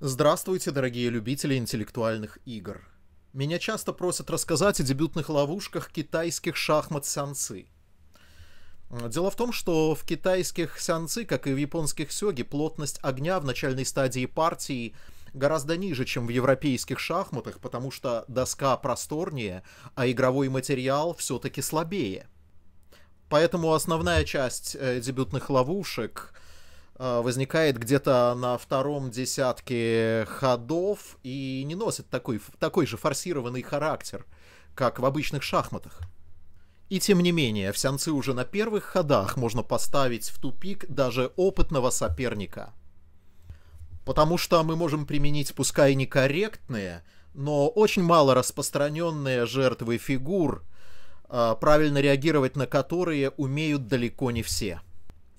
Здравствуйте, дорогие любители интеллектуальных игр. Меня часто просят рассказать о дебютных ловушках китайских шахмат сянцы. Дело в том, что в китайских сянцы, как и в японских сёги, плотность огня в начальной стадии партии гораздо ниже, чем в европейских шахматах, потому что доска просторнее, а игровой материал все-таки слабее. Поэтому основная часть э, дебютных ловушек — а, возникает где-то на втором десятке ходов и не носит такой, такой же форсированный характер, как в обычных шахматах. И тем не менее, в уже на первых ходах можно поставить в тупик даже опытного соперника. Потому что мы можем применить пускай некорректные, но очень мало распространенные жертвы фигур, а, правильно реагировать на которые умеют далеко не все –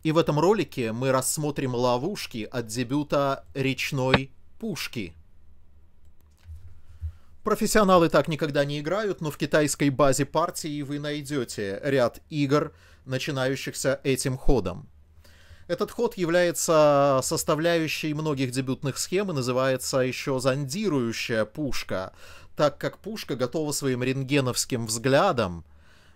и в этом ролике мы рассмотрим ловушки от дебюта речной пушки. Профессионалы так никогда не играют, но в китайской базе партии вы найдете ряд игр, начинающихся этим ходом. Этот ход является составляющей многих дебютных схем и называется еще зондирующая пушка, так как пушка готова своим рентгеновским взглядом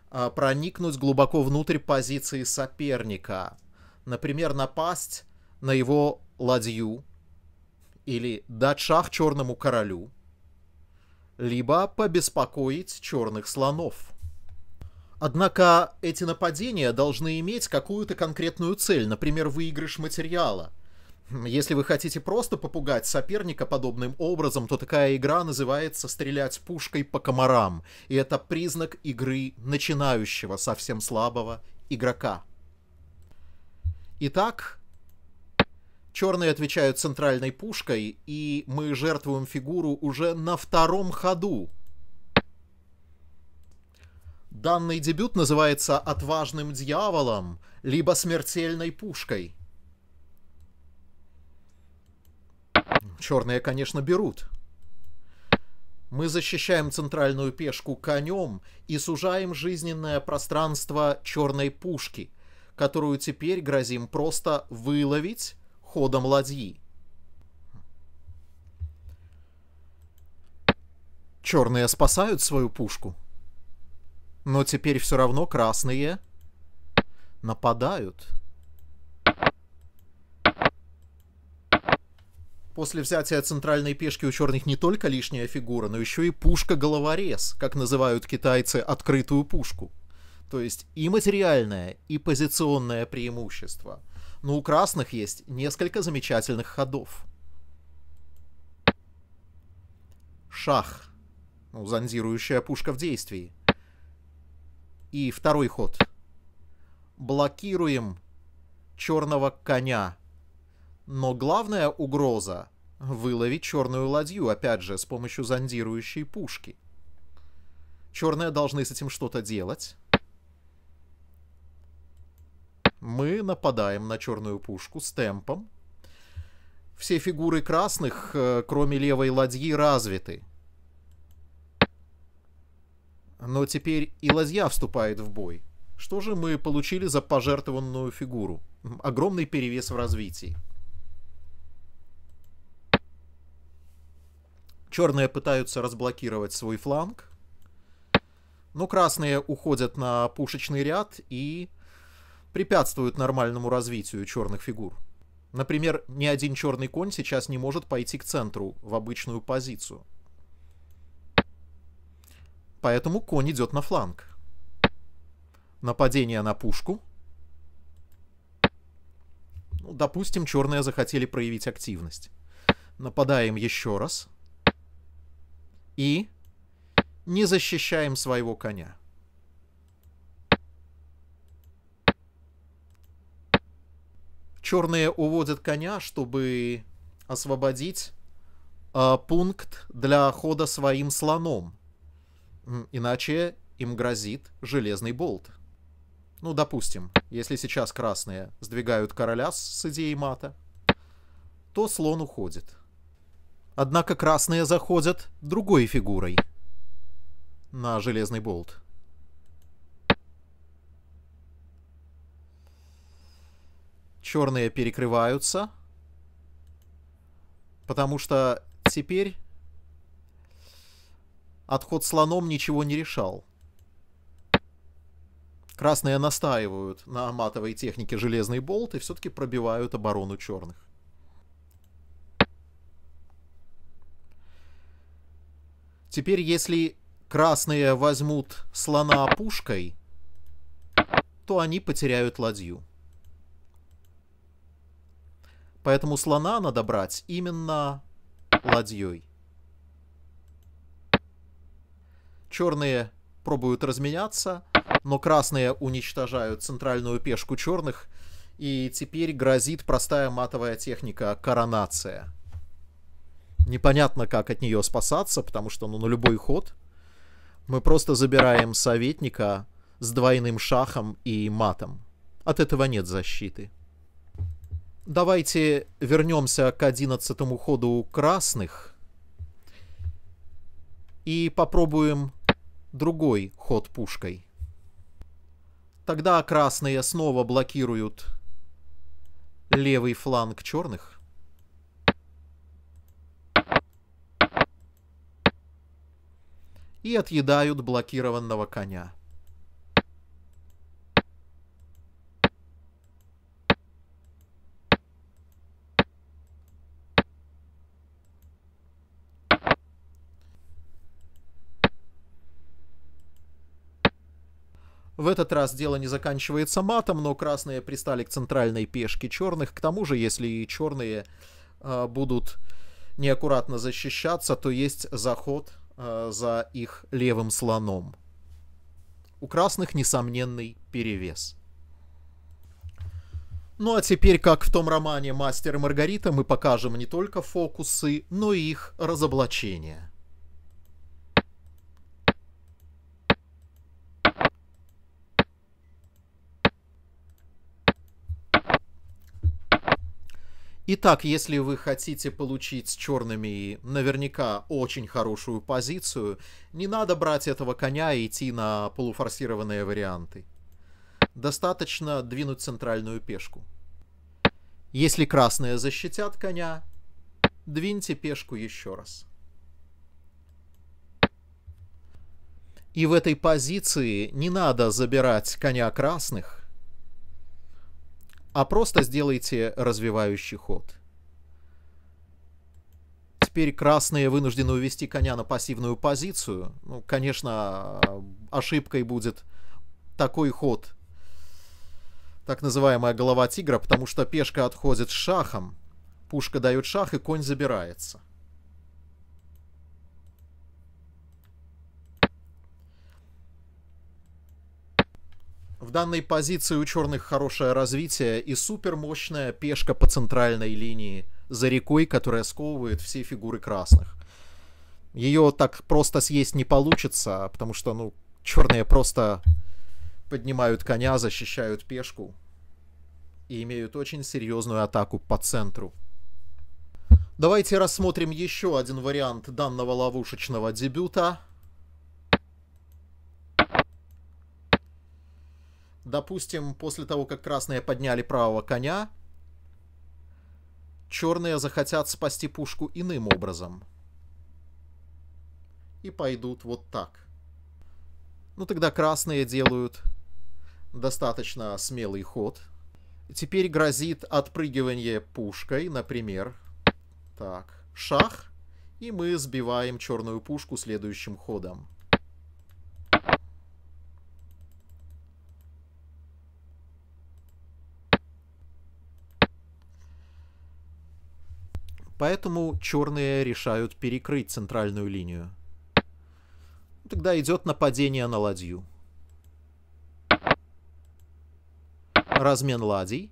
а, проникнуть глубоко внутрь позиции соперника. Например, напасть на его ладью или дать шах черному королю, либо побеспокоить черных слонов. Однако эти нападения должны иметь какую-то конкретную цель, например, выигрыш материала. Если вы хотите просто попугать соперника подобным образом, то такая игра называется «стрелять пушкой по комарам», и это признак игры начинающего, совсем слабого игрока. Итак, черные отвечают центральной пушкой, и мы жертвуем фигуру уже на втором ходу. Данный дебют называется «Отважным дьяволом» либо «Смертельной пушкой». Черные, конечно, берут. Мы защищаем центральную пешку конем и сужаем жизненное пространство черной пушки – которую теперь грозим просто выловить ходом ладьи. Черные спасают свою пушку. Но теперь все равно красные нападают. После взятия центральной пешки у черных не только лишняя фигура, но еще и пушка-головорез, как называют китайцы открытую пушку. То есть и материальное, и позиционное преимущество. Но у красных есть несколько замечательных ходов. Шах. Ну, зондирующая пушка в действии. И второй ход. Блокируем черного коня. Но главная угроза — выловить черную ладью, опять же, с помощью зондирующей пушки. Черные должны с этим что-то делать мы нападаем на черную пушку с темпом. Все фигуры красных, э, кроме левой ладьи, развиты. Но теперь и ладья вступает в бой. Что же мы получили за пожертвованную фигуру? Огромный перевес в развитии. Черные пытаются разблокировать свой фланг. Но красные уходят на пушечный ряд и препятствуют нормальному развитию черных фигур. Например, ни один черный конь сейчас не может пойти к центру, в обычную позицию. Поэтому конь идет на фланг. Нападение на пушку. Ну, допустим, черные захотели проявить активность. Нападаем еще раз. И не защищаем своего коня. Черные уводят коня, чтобы освободить э, пункт для хода своим слоном. Иначе им грозит железный болт. Ну, допустим, если сейчас красные сдвигают короля с идеей мата, то слон уходит. Однако красные заходят другой фигурой на железный болт. черные перекрываются. Потому что теперь отход слоном ничего не решал. Красные настаивают на матовой технике железный болт и все-таки пробивают оборону черных. Теперь, если красные возьмут слона пушкой, то они потеряют ладью. Поэтому слона надо брать именно ладьей. Черные пробуют разменяться, но красные уничтожают центральную пешку черных, и теперь грозит простая матовая техника коронация. Непонятно, как от нее спасаться, потому что ну, на любой ход мы просто забираем советника с двойным шахом и матом. От этого нет защиты. Давайте вернемся к одиннадцатому ходу красных и попробуем другой ход пушкой. Тогда красные снова блокируют левый фланг черных. И отъедают блокированного коня. В этот раз дело не заканчивается матом, но красные пристали к центральной пешке черных. К тому же, если и черные э, будут неаккуратно защищаться, то есть заход э, за их левым слоном. У красных несомненный перевес. Ну а теперь, как в том романе «Мастер и Маргарита», мы покажем не только фокусы, но и их разоблачение. Итак, если вы хотите получить с черными наверняка очень хорошую позицию, не надо брать этого коня и идти на полуфорсированные варианты. Достаточно двинуть центральную пешку. Если красные защитят коня, двиньте пешку еще раз. И в этой позиции не надо забирать коня красных, а просто сделайте развивающий ход. Теперь красные вынуждены увести коня на пассивную позицию. Ну, конечно, ошибкой будет такой ход. Так называемая голова тигра, потому что пешка отходит шахом. Пушка дает шах, и конь забирается. В данной позиции у черных хорошее развитие и супермощная пешка по центральной линии за рекой, которая сковывает все фигуры красных. Ее так просто съесть не получится, потому что, ну, черные просто поднимают коня, защищают пешку и имеют очень серьезную атаку по центру. Давайте рассмотрим еще один вариант данного ловушечного дебюта. Допустим, после того, как красные подняли правого коня, черные захотят спасти пушку иным образом. И пойдут вот так. Ну тогда красные делают достаточно смелый ход. Теперь грозит отпрыгивание пушкой, например. Так, шах. И мы сбиваем черную пушку следующим ходом. поэтому черные решают перекрыть центральную линию. Тогда идет нападение на ладью. Размен ладей.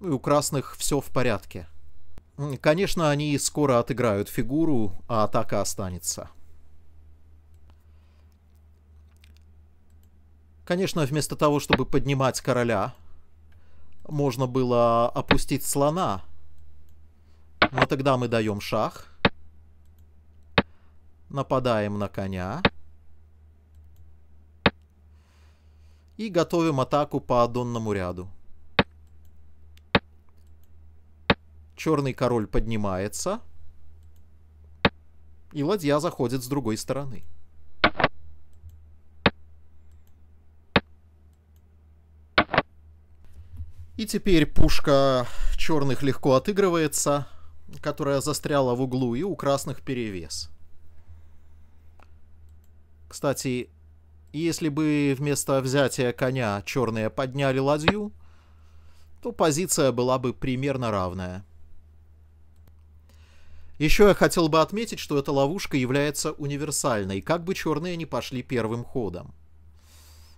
И у красных все в порядке. Конечно, они скоро отыграют фигуру, а атака останется. Конечно, вместо того, чтобы поднимать короля, можно было опустить слона. Но тогда мы даем шах. Нападаем на коня. И готовим атаку по донному ряду. Черный король поднимается. И ладья заходит с другой стороны. И теперь пушка черных легко отыгрывается, которая застряла в углу, и у красных перевес. Кстати, если бы вместо взятия коня черные подняли ладью, то позиция была бы примерно равная. Еще я хотел бы отметить, что эта ловушка является универсальной, как бы черные не пошли первым ходом.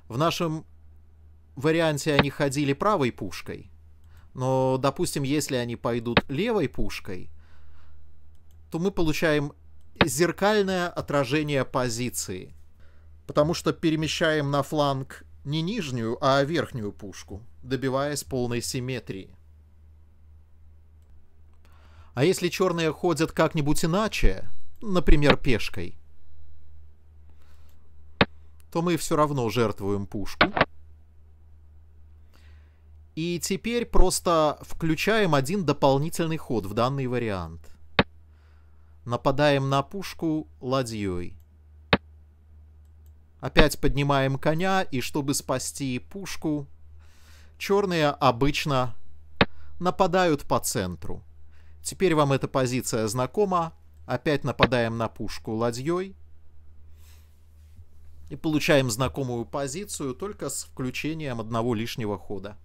В нашем варианте они ходили правой пушкой, но, допустим, если они пойдут левой пушкой, то мы получаем зеркальное отражение позиции, потому что перемещаем на фланг не нижнюю, а верхнюю пушку, добиваясь полной симметрии. А если черные ходят как-нибудь иначе, например, пешкой, то мы все равно жертвуем пушку, и теперь просто включаем один дополнительный ход в данный вариант. Нападаем на пушку ладьей. Опять поднимаем коня, и чтобы спасти пушку, черные обычно нападают по центру. Теперь вам эта позиция знакома. Опять нападаем на пушку ладьей. И получаем знакомую позицию только с включением одного лишнего хода.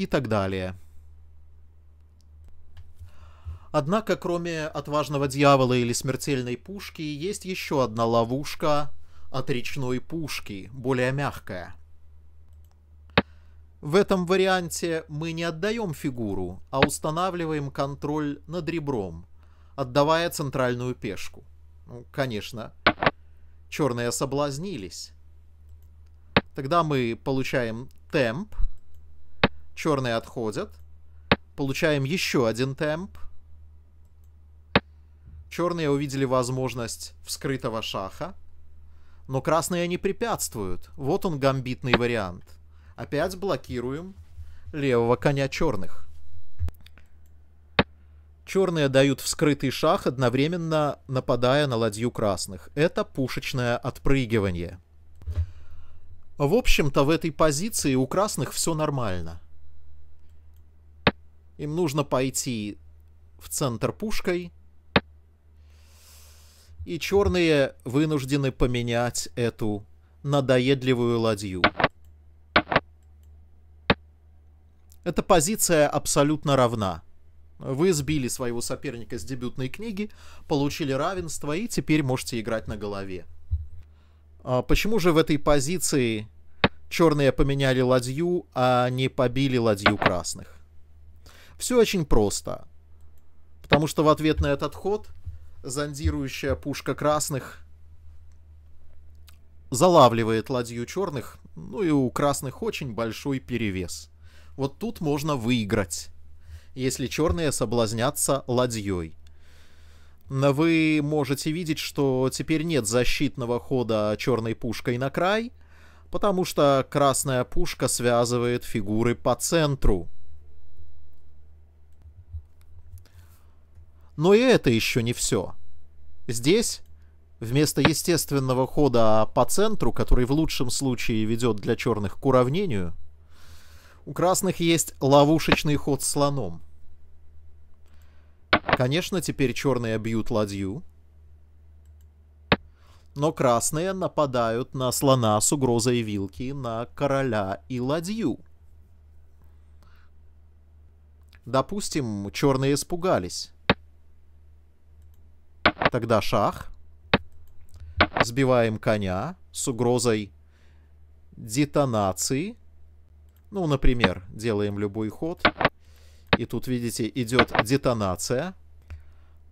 и так далее. Однако, кроме отважного дьявола или смертельной пушки, есть еще одна ловушка от речной пушки, более мягкая. В этом варианте мы не отдаем фигуру, а устанавливаем контроль над ребром, отдавая центральную пешку. Ну, конечно, черные соблазнились. Тогда мы получаем темп – Черные отходят. Получаем еще один темп. Черные увидели возможность вскрытого шаха. Но красные не препятствуют. Вот он гамбитный вариант. Опять блокируем левого коня черных. Черные дают вскрытый шах, одновременно нападая на ладью красных. Это пушечное отпрыгивание. В общем-то, в этой позиции у красных все нормально. Им нужно пойти в центр пушкой. И черные вынуждены поменять эту надоедливую ладью. Эта позиция абсолютно равна. Вы сбили своего соперника с дебютной книги, получили равенство и теперь можете играть на голове. А почему же в этой позиции черные поменяли ладью, а не побили ладью красных? Все очень просто. Потому что в ответ на этот ход зондирующая пушка красных залавливает ладью черных, ну и у красных очень большой перевес. Вот тут можно выиграть, если черные соблазнятся ладьей. Но вы можете видеть, что теперь нет защитного хода черной пушкой на край, потому что красная пушка связывает фигуры по центру. Но и это еще не все. Здесь, вместо естественного хода по центру, который в лучшем случае ведет для черных к уравнению, у красных есть ловушечный ход слоном. Конечно, теперь черные бьют ладью. Но красные нападают на слона с угрозой вилки на короля и ладью. Допустим, черные испугались. Тогда шах. Сбиваем коня с угрозой детонации. Ну, например, делаем любой ход. И тут, видите, идет детонация.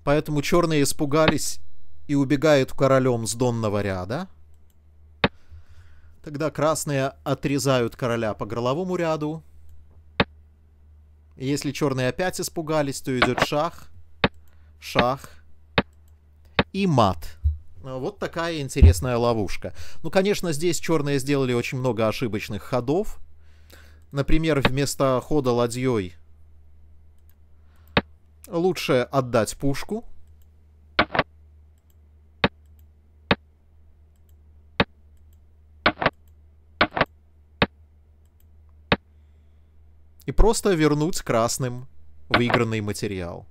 Поэтому черные испугались и убегают королем с донного ряда. Тогда красные отрезают короля по горловому ряду. Если черные опять испугались, то идет шах. Шах и мат. Э, вот такая интересная ловушка. Ну, конечно, здесь черные сделали очень много ошибочных ходов. Например, вместо хода ладьей лучше отдать пушку. И просто вернуть красным выигранный материал.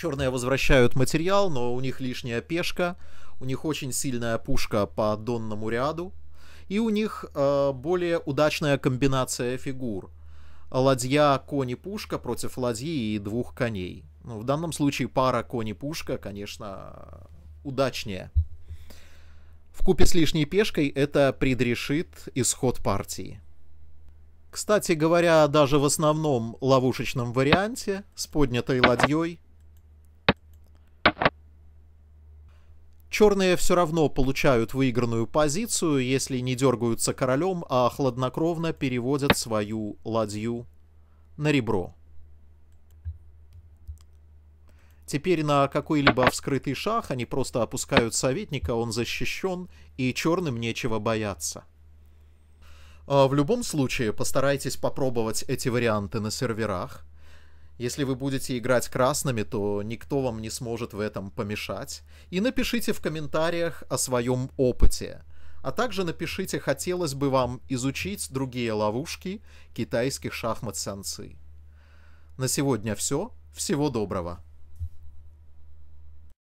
Черные возвращают материал, но у них лишняя пешка, у них очень сильная пушка по донному ряду, и у них э, более удачная комбинация фигур. Ладья, конь и пушка против ладьи и двух коней. Ну, в данном случае пара конь пушка, конечно, удачнее. В купе с лишней пешкой это предрешит исход партии. Кстати говоря, даже в основном ловушечном варианте с поднятой ладьей Черные все равно получают выигранную позицию, если не дергаются королем, а хладнокровно переводят свою ладью на ребро. Теперь на какой-либо вскрытый шах они просто опускают советника, он защищен, и черным нечего бояться. А в любом случае, постарайтесь попробовать эти варианты на серверах. Если вы будете играть красными, то никто вам не сможет в этом помешать. И напишите в комментариях о своем опыте. А также напишите, хотелось бы вам изучить другие ловушки китайских шахмат-санцы. На сегодня все. Всего доброго.